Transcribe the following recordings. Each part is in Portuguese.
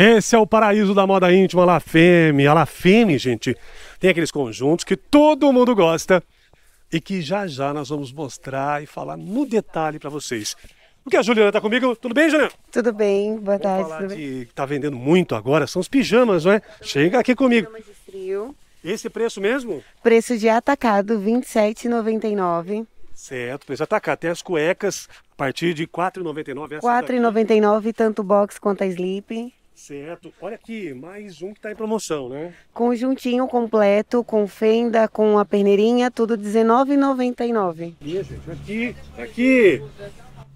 Esse é o paraíso da moda íntima, La Femme. A La Femme, gente, tem aqueles conjuntos que todo mundo gosta e que já já nós vamos mostrar e falar no detalhe para vocês. Porque a Juliana está comigo. Tudo bem, Juliana? Tudo bem, boa tarde. Vamos falar tudo de, bem. Tá vendendo muito agora, são os pijamas, não é? Chega aqui comigo. Pijamas de frio. Esse preço mesmo? Preço de atacado, R$ 27,99. Certo, preço atacado. Até as cuecas, a partir de R$ 4,99. R$ 4,99, tanto box quanto a sleeping. Certo. Olha aqui, mais um que está em promoção, né? Conjuntinho completo, com fenda, com a perneirinha, tudo R$19,99. gente, aqui, aqui.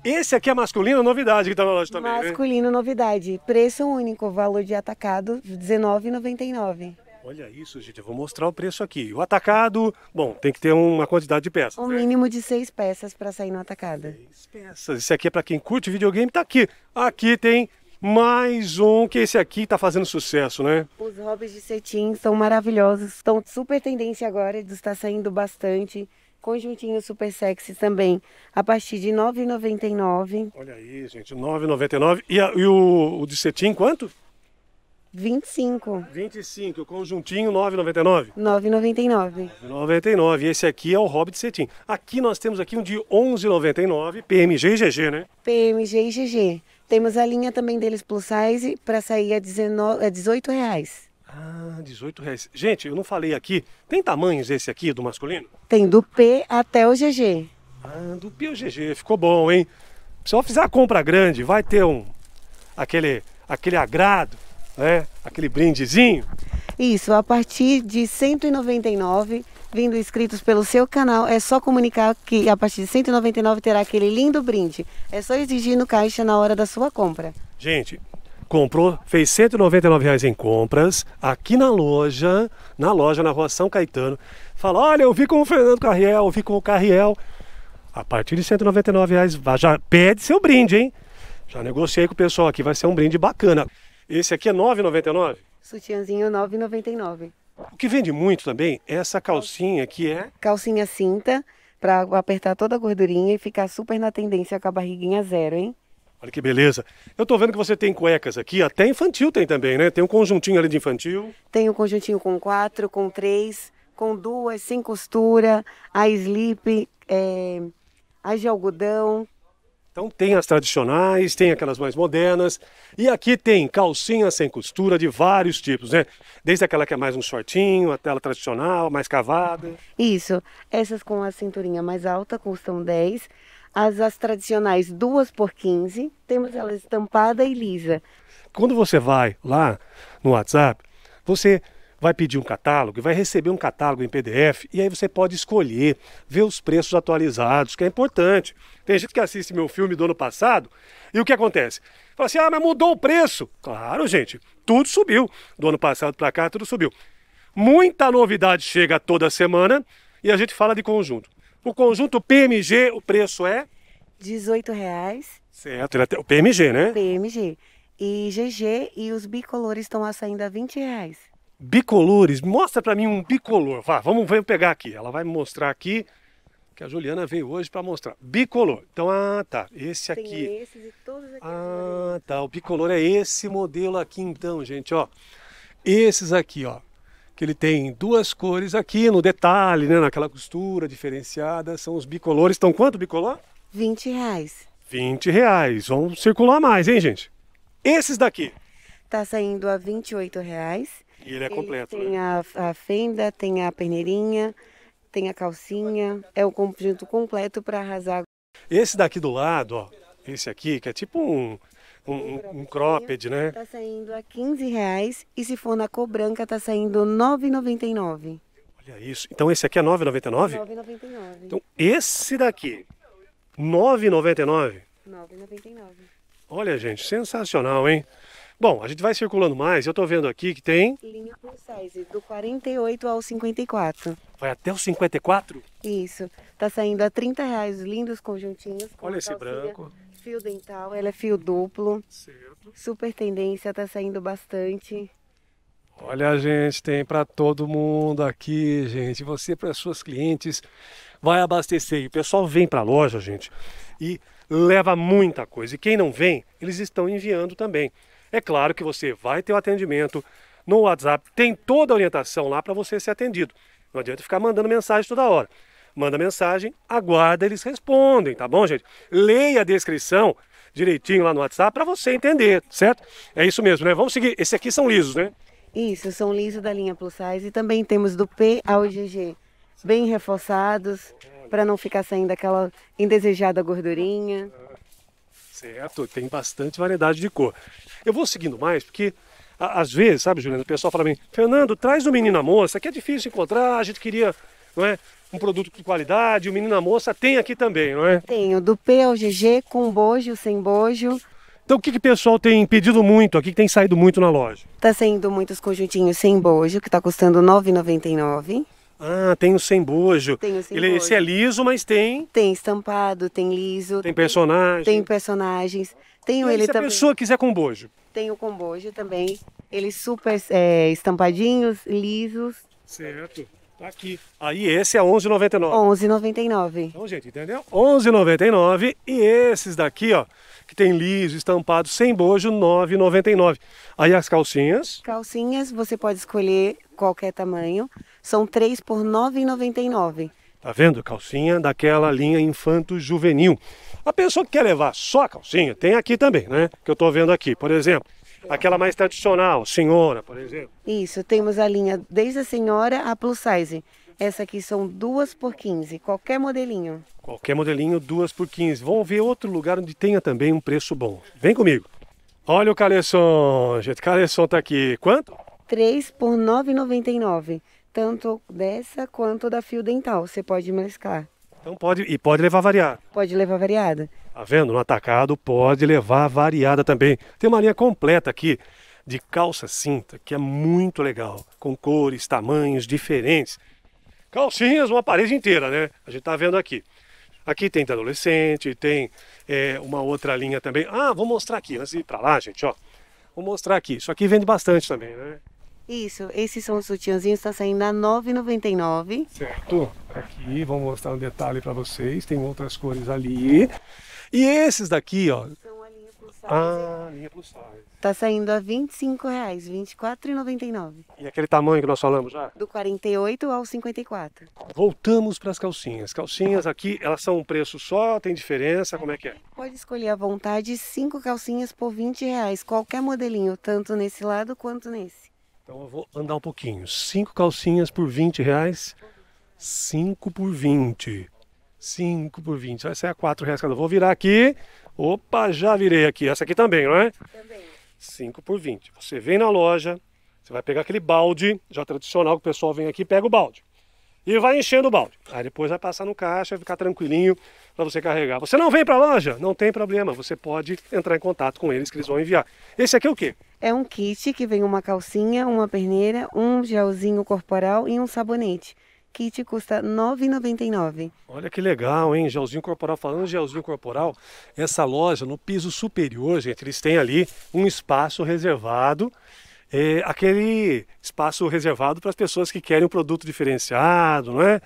Esse aqui é masculino, novidade que está na loja também, né? Masculino, né? novidade. Preço único, valor de atacado, R$19,99. Olha isso, gente. Eu vou mostrar o preço aqui. O atacado, bom, tem que ter uma quantidade de peças. Um né? mínimo de seis peças para sair no atacado. Seis peças. Esse aqui é para quem curte videogame, tá aqui. Aqui tem mais um que esse aqui tá fazendo sucesso, né? Os hobbies de cetim são maravilhosos, estão super tendência agora, está saindo bastante. Conjuntinho super sexy também, a partir de R$ 9,99. Olha aí, gente, R$ 9,99. E, a, e o, o de cetim, quanto? 25. 25, conjuntinho 9,99. 9,99. 9,99. Esse aqui é o Hobbit Cetim. Aqui nós temos aqui um de 11,99, PMG e GG, né? PMG e GG. Temos a linha também deles plus size para sair a, 19, 18 é reais. Ah, 18 reais. Gente, eu não falei aqui. Tem tamanhos esse aqui do masculino? Tem do P até o GG. Ah, do P ao GG. Ficou bom, hein? Se eu fizer a compra grande, vai ter um aquele aquele agrado, né? Aquele brindezinho. Isso, a partir de 199 vindo inscritos pelo seu canal, é só comunicar que a partir de 199 terá aquele lindo brinde. É só exigir no caixa na hora da sua compra. Gente, comprou, fez 199 reais em compras, aqui na loja, na loja na rua São Caetano. Fala, olha, eu vi com o Fernando Carriel, eu vi com o Carriel. A partir de 199 reais, já pede seu brinde, hein? Já negociei com o pessoal aqui, vai ser um brinde bacana. Esse aqui é 9,99? Sutiãzinho 9,99. O que vende muito também é essa calcinha que é. Calcinha cinta, para apertar toda a gordurinha e ficar super na tendência com a barriguinha zero, hein? Olha que beleza. Eu tô vendo que você tem cuecas aqui, até infantil tem também, né? Tem um conjuntinho ali de infantil. Tem um conjuntinho com quatro, com três, com duas, sem costura, a slip, é, as de algodão, então tem as tradicionais, tem aquelas mais modernas. E aqui tem calcinha sem costura de vários tipos, né? Desde aquela que é mais um shortinho, até a tradicional, mais cavada. Isso. Essas com a cinturinha mais alta custam 10. As, as tradicionais, duas por 15. Temos elas estampada e lisa. Quando você vai lá no WhatsApp, você vai pedir um catálogo e vai receber um catálogo em PDF e aí você pode escolher, ver os preços atualizados, que é importante. Tem gente que assiste meu filme do ano passado e o que acontece? Fala assim: ah, mas mudou o preço. Claro, gente, tudo subiu. Do ano passado para cá, tudo subiu. Muita novidade chega toda semana e a gente fala de conjunto. O conjunto PMG, o preço é? R$18,00. Certo, é o PMG, né? PMG. E GG e os bicolores estão saindo a R$20,00. reais bicolores. Mostra para mim um bicolor. Vá, vamos ver, pegar aqui. Ela vai me mostrar aqui, que a Juliana veio hoje para mostrar. Bicolor. Então, ah, tá. Esse aqui. Tem esses e todos Ah, tá. O bicolor é esse modelo aqui então, gente, ó. Esses aqui, ó. Que ele tem duas cores aqui no detalhe, né? Naquela costura diferenciada. São os bicolores. Então quanto bicolor? 20 reais. 20 reais. Vamos circular mais, hein, gente? Esses daqui. Tá saindo a 28 reais e ele é completo, ele tem né? a, a fenda, tem a perneirinha, tem a calcinha, é o conjunto completo para arrasar. Esse daqui do lado, ó, esse aqui, que é tipo um, um, um cropped, né? Tá saindo a 15 reais e se for na cor branca tá saindo 9,99. Olha isso. Então esse aqui é 9,99? 9,99. Então esse daqui, 9,99? 9,99. Olha, gente, sensacional, hein? Bom, a gente vai circulando mais. Eu estou vendo aqui que tem. Linha plus size, do 48 ao 54. Vai até o 54? Isso. Tá saindo a 30 reais lindos conjuntinhos. Olha esse branco. Fio dental, ela é fio duplo. Certo. Super tendência, tá saindo bastante. Olha, gente, tem para todo mundo aqui, gente. Você para suas clientes vai abastecer. E o pessoal vem para a loja, gente, e leva muita coisa. E quem não vem, eles estão enviando também. É claro que você vai ter o atendimento no WhatsApp, tem toda a orientação lá para você ser atendido. Não adianta ficar mandando mensagem toda hora. Manda mensagem, aguarda, eles respondem, tá bom, gente? Leia a descrição direitinho lá no WhatsApp para você entender, certo? É isso mesmo, né? Vamos seguir. Esse aqui são lisos, né? Isso, são lisos da linha Plus Size e também temos do P ao GG, bem reforçados para não ficar saindo aquela indesejada gordurinha. Certo, tem bastante variedade de cor. Eu vou seguindo mais, porque às vezes, sabe, Juliana, o pessoal fala bem, Fernando, traz o menino menino moça, que é difícil encontrar, a gente queria, não é? Um produto de qualidade, o menino moça tem aqui também, não é? Tenho, do P ao GG, com bojo, sem bojo. Então o que, que o pessoal tem pedido muito aqui, que tem saído muito na loja? Tá saindo muitos conjuntinhos sem bojo, que tá custando R$ 9,99. Ah, tem o sem bojo. Tem o sem Ele, bojo. É, esse é liso, mas tem. Tem estampado, tem liso. Tem personagens. Tem personagens. Tem ele se também. Se a pessoa quiser com bojo. Tem o com bojo também. Eles super é, estampadinhos, lisos. Certo. Tá aqui. Aí esse é 11,99. 11,99. Então, gente, entendeu? 11,99 e esses daqui, ó, que tem liso, estampado, sem bojo, 9,99. Aí as calcinhas. Calcinhas, você pode escolher qualquer tamanho. São três por R$ 9,99. Tá vendo? Calcinha daquela linha infanto juvenil. A pessoa que quer levar só a calcinha, tem aqui também, né? Que eu tô vendo aqui, por exemplo. Aquela mais tradicional, senhora, por exemplo. Isso, temos a linha desde a senhora a plus size. Essa aqui são duas por 15, qualquer modelinho. Qualquer modelinho, duas por 15. Vamos ver outro lugar onde tenha também um preço bom. Vem comigo. Olha o Caleçon, gente. Caleçon tá aqui. Quanto? 3 por 9,99, tanto dessa quanto da fio dental, você pode mesclar. Então pode e pode levar variada. Pode levar variada. Tá vendo? No atacado pode levar variada também. Tem uma linha completa aqui de calça cinta, que é muito legal, com cores, tamanhos diferentes. Calcinhas, uma parede inteira, né? A gente tá vendo aqui. Aqui tem da adolescente, tem é, uma outra linha também. Ah, vou mostrar aqui, antes de ir pra lá, gente, ó. Vou mostrar aqui. Isso aqui vende bastante também, né? Isso, esses são os sutiãzinhos, está saindo a 9,99. Certo. Aqui, vamos mostrar um detalhe para vocês. Tem outras cores ali. E esses daqui, ó. São a linha plus size. Ah, linha plus size. Tá saindo a 25 reais, 24,99. E aquele tamanho que nós falamos já? Do 48 ao 54. Voltamos para as calcinhas. Calcinhas aqui, elas são um preço só, tem diferença, como é que é? Pode escolher à vontade cinco calcinhas por 20 reais, qualquer modelinho, tanto nesse lado quanto nesse. Então eu vou andar um pouquinho. Cinco calcinhas por 20 reais. Cinco por 20. Cinco por 20. Vai sair a quatro reais cada. Vou virar aqui. Opa, já virei aqui. Essa aqui também, não é? Também. Cinco por 20. Você vem na loja, você vai pegar aquele balde, já tradicional que o pessoal vem aqui, pega o balde. E vai enchendo o balde. Aí depois vai passar no caixa, vai ficar tranquilinho para você carregar. Você não vem para a loja? Não tem problema, você pode entrar em contato com eles que eles vão enviar. Esse aqui é o quê? É um kit que vem uma calcinha, uma perneira, um gelzinho corporal e um sabonete kit custa R$ 9,99. Olha que legal, hein? Gelzinho corporal. Falando de gelzinho corporal, essa loja no piso superior, gente, eles têm ali um espaço reservado. É, aquele espaço reservado para as pessoas que querem um produto diferenciado, não é?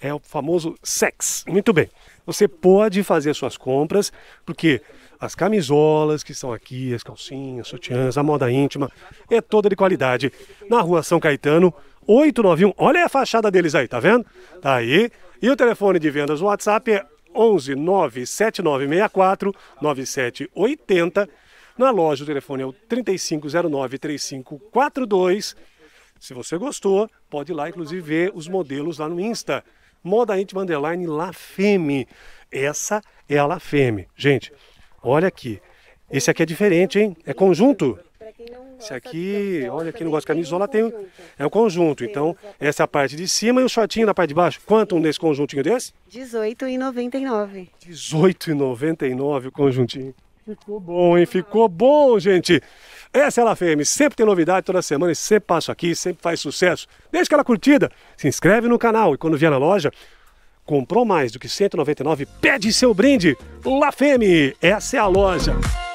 É o famoso sex. Muito bem. Você pode fazer suas compras, porque as camisolas que estão aqui, as calcinhas, sutiãs, a moda íntima, é toda de qualidade. Na rua São Caetano, 891. Olha a fachada deles aí, tá vendo? Tá aí. E o telefone de vendas no WhatsApp é 11 97964 9780. Na loja o telefone é o 3509 3542. Se você gostou, pode ir lá, inclusive, ver os modelos lá no Insta. Moda Íntima Underline La Femme. Essa é a La Femme. Gente, Olha aqui. Esse aqui é diferente, hein? É conjunto. Esse aqui, olha, aqui não gosta de camisola tem. É o conjunto. Então, essa é a parte de cima e o shortinho na parte de baixo. Quanto um desse conjuntinho desse? R$18,99. R$18,99 o conjuntinho. Ficou bom, hein? Ficou bom, gente. Essa é a La Sempre tem novidade toda semana. Sempre passo aqui, sempre faz sucesso. Deixa aquela curtida, se inscreve no canal e quando vier na loja, Comprou mais do que 199? Pede seu brinde! La Femme, essa é a loja.